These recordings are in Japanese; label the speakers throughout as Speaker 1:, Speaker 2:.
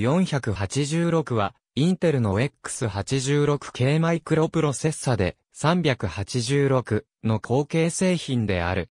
Speaker 1: 486は、インテルの X86 系マイクロプロセッサで386の後継製品である。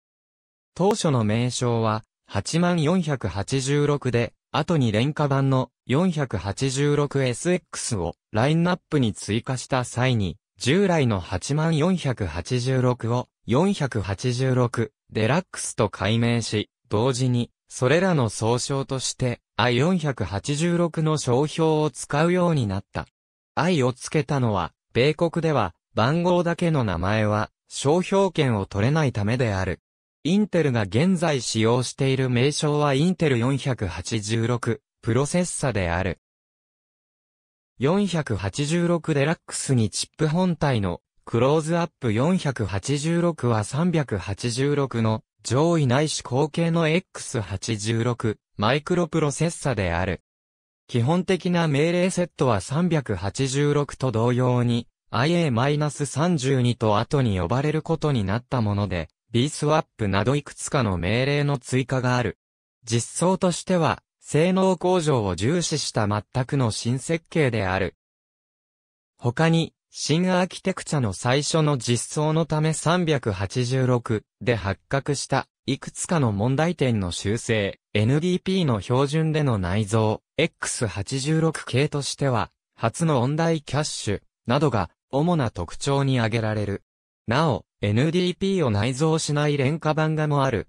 Speaker 1: 当初の名称は8486で、後に廉価版の 486SX をラインナップに追加した際に、従来の8486を486デラックスと改名し、同時にそれらの総称として I486 の商標を使うようになった。I をつけたのは、米国では、番号だけの名前は、商標権を取れないためである。インテルが現在使用している名称はインテル486、プロセッサである。486デラックスにチップ本体のクローズアップ486は386の上位内視後継の X86 マイクロプロセッサである。基本的な命令セットは386と同様に IA-32 と後に呼ばれることになったもので、bswap などいくつかの命令の追加がある。実装としては、性能向上を重視した全くの新設計である。他に、新アーキテクチャの最初の実装のため386で発覚したいくつかの問題点の修正、NDP の標準での内蔵、X86 系としては、初の音大キャッシュなどが主な特徴に挙げられる。なお、NDP を内蔵しない廉価版画もある。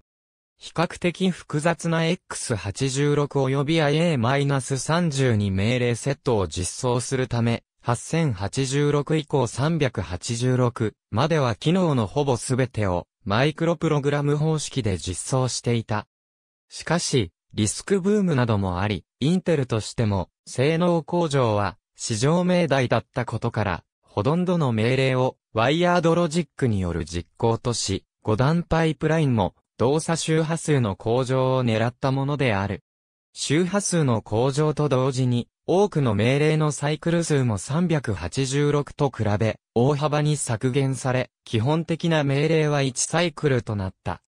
Speaker 1: 比較的複雑な X86 及び IA-32 命令セットを実装するため、8086以降386までは機能のほぼすべてをマイクロプログラム方式で実装していた。しかし、リスクブームなどもあり、インテルとしても、性能向上は、市場命題だったことから、ほとんどの命令を、ワイヤードロジックによる実行とし、5段パイプラインも、動作周波数の向上を狙ったものである。周波数の向上と同時に、多くの命令のサイクル数も386と比べ、大幅に削減され、基本的な命令は1サイクルとなった。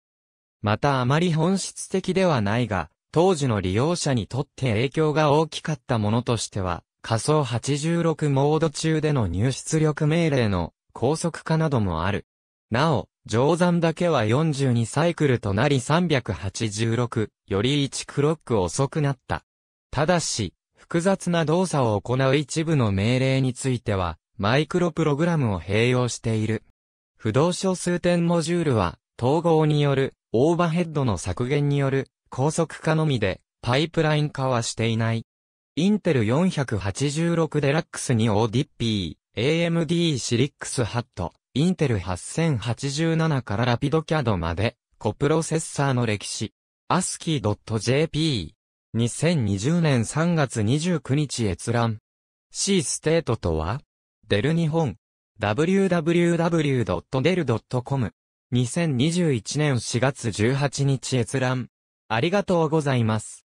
Speaker 1: またあまり本質的ではないが、当時の利用者にとって影響が大きかったものとしては、仮想86モード中での入出力命令の高速化などもある。なお、乗算だけは42サイクルとなり386より1クロック遅くなった。ただし、複雑な動作を行う一部の命令については、マイクロプログラムを併用している。不動小数点モジュールは、統合による、オーバーヘッドの削減による、高速化のみで、パイプライン化はしていない。インテル486デラックスにオーディッピー、AMD シリックスハット、インテル8087からラピドキャドまで、コプロセッサーの歴史、ASCII.jp、2020年3月29日閲覧。C ステートとはデル日本。www.del.com。2021年4月18日閲覧。ありがとうございます。